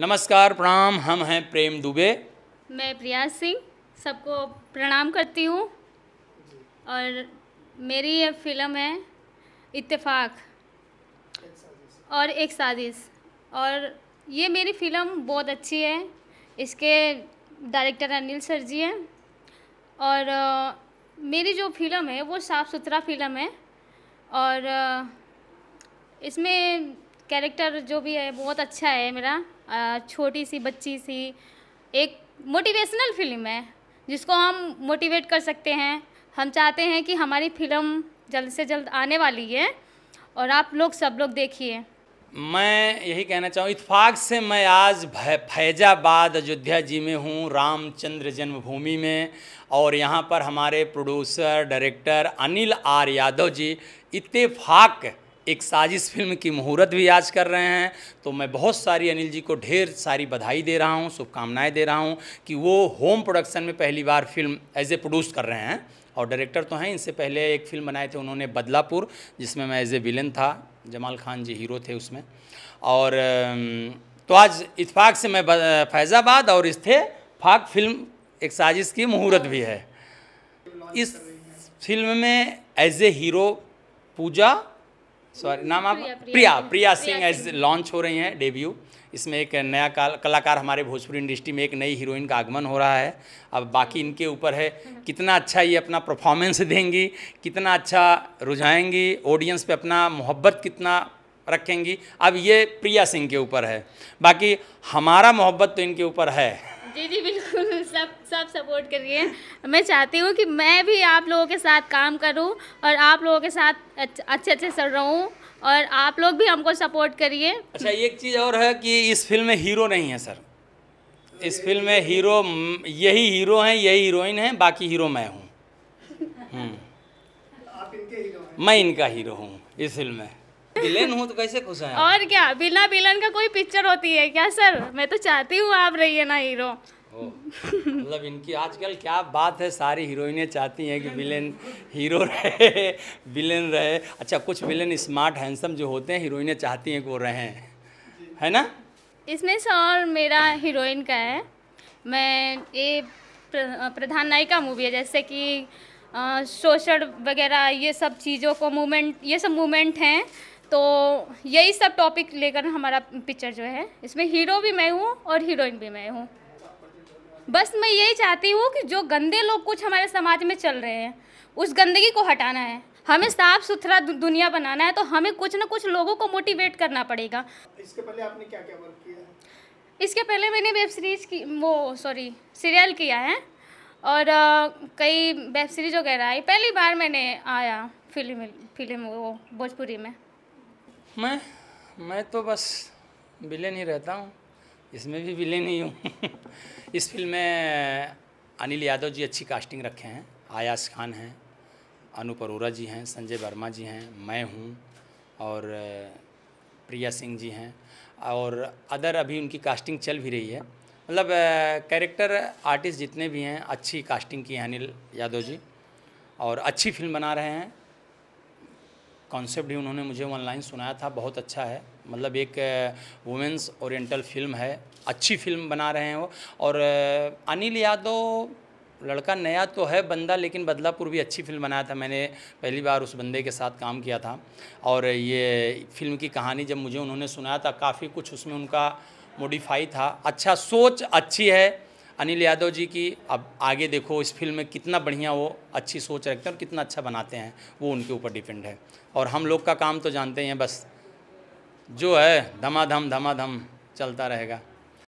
नमस्कार प्रणाम हम हैं प्रेम दुबे मैं प्रिया सिंह सबको प्रणाम करती हूँ और मेरी ये फिल्म है इत्तेफाक और एक साजिश और ये मेरी फिल्म बहुत अच्छी है इसके डायरेक्टर अनिल सर जी हैं और आ, मेरी जो फिल्म है वो साफ़ सुथरा फिल्म है और आ, इसमें कैरेक्टर जो भी है बहुत अच्छा है मेरा छोटी सी बच्ची सी एक मोटिवेशनल फिल्म है जिसको हम मोटिवेट कर सकते हैं हम चाहते हैं कि हमारी फिल्म जल्द से जल्द आने वाली है और आप लोग सब लोग देखिए मैं यही कहना चाहूँ इतफाक़ से मैं आज फैज़ाबाद अयोध्या जी में हूँ रामचंद्र जन्मभूमि में और यहाँ पर हमारे producer director Anil R Yadav ji Ittefaq Ek Saazish film की मुहूर्त भी आज कर रहे हैं तो मैं बहुत सारी अनिल जी को ढेर सारी बधाई दे रहा हूँ शुभकामनाएँ दे रहा हूँ कि वो होम प्रोडक्शन में पहली बार फिल्म एज ए प्रोड्यूस कर रहे हैं और डायरेक्टर तो हैं इनसे पहले एक फिल्म बनाए थे उन्होंने बदलापुर जिसमें मैं एज ए विलन था जमाल खान जी हीरो थे उसमें और तो आज इतफाक़ से मैं फैज़ाबाद और इस्थे फाक फिल्म एक साजिश की मुहूर्त भी है इस फिल्म में as a hero Pooja sorry नाम आप प्रिया प्रिया, सिंह एज लॉन्च हो रही हैं डेब्यू इसमें एक नया कलाकार हमारे भोजपुरी इंडस्ट्री में एक नई हीरोइन का आगमन हो रहा है अब बाकी इनके ऊपर है कितना अच्छा ये अपना परफॉर्मेंस देंगी कितना अच्छा रुझाएंगी ऑडियंस पे अपना मोहब्बत कितना रखेंगी अब ये प्रिया सिंह के ऊपर है बाकी हमारा मोहब्बत तो इनके ऊपर है जी जी बिल्कुल सब सब सपोर्ट करिए मैं चाहती हूँ कि मैं भी आप लोगों के साथ काम करूँ और आप लोगों के साथ अच्छे अच्छे सर रहूँ और आप लोग भी हमको सपोर्ट करिए अच्छा एक चीज़ और है कि इस फिल्म में हीरो नहीं है सर इस फिल्म में हीरो यही हीरो हैं यही हीरोइन हैं बाकी हीरो मैं हूँ हम्म। मैं इनका हीरो हूँ इस फिल्म में विलेन हूँ तो कैसे खुश है और क्या बिना विलन का कोई पिक्चर होती है क्या सर मैं तो चाहती हूँ आप रहिए ना हीरो मतलब इनकी आजकल क्या बात है सारी हीरोइनें चाहती हैं कि विलेन हीरो रहे विलेन रहे अच्छा कुछ विलेन स्मार्ट हैंडसम जो होते हैं हीरोइनें चाहती हैं कि वो रहें है ना इसमें सर मेरा हीरोइन का है मैं ये प्र, प्रधान नायिका मूवी है जैसे कि शोषण वगैरह ये सब चीज़ों को मूवमेंट ये सब मूवमेंट हैं तो यही सब टॉपिक लेकर हमारा पिक्चर जो है इसमें हीरो भी मैं हूँ और हीरोइन भी मैं हूँ बस मैं यही चाहती हूँ कि जो गंदे लोग कुछ हमारे समाज में चल रहे हैं उस गंदगी को हटाना है हमें साफ सुथरा दुनिया बनाना है तो हमें कुछ ना कुछ लोगों को मोटिवेट करना पड़ेगा इसके पहले आपने क्या क्या वर्क किया है इसके पहले मैंने वेब सीरीज की वो सॉरी सीरियल किया है और कई वेब सीरीज वगैरह आई पहली बार मैंने आया फिल्म फिल्म वो भोजपुरी में मैं मैं तो बस विलेन ही रहता हूँ इसमें भी विलेन ही हूँ इस फिल्म में अनिल यादव जी अच्छी कास्टिंग रखे हैं आयास खान हैं अनूप अरोरा जी हैं संजय वर्मा जी हैं मैं हूँ और प्रिया सिंह जी हैं और अदर अभी उनकी कास्टिंग चल भी रही है मतलब कैरेक्टर आर्टिस्ट जितने भी हैं अच्छी कास्टिंग की हैं अनिल यादव जी और अच्छी फिल्म बना रहे हैं कॉन्सेप्ट भी उन्होंने मुझे ऑनलाइन सुनाया था बहुत अच्छा है मतलब एक वुमेंस ओरिएंटल फिल्म है अच्छी फिल्म बना रहे हैं वो और अनिल यादव लड़का नया तो है बंदा लेकिन बदलापुर भी अच्छी फिल्म बनाया था मैंने पहली बार उस बंदे के साथ काम किया था और ये फिल्म की कहानी जब मुझे उन्होंने सुनाया था काफ़ी कुछ उसमें उनका मोडिफाई था अच्छा सोच अच्छी है अनिल यादव जी की अब आगे देखो इस फिल्म में कितना बढ़िया वो अच्छी सोच रखते हैं और कितना अच्छा बनाते हैं वो उनके ऊपर डिपेंड है और हम लोग का काम तो जानते हैं बस जो है धमाधम धमाधम चलता रहेगा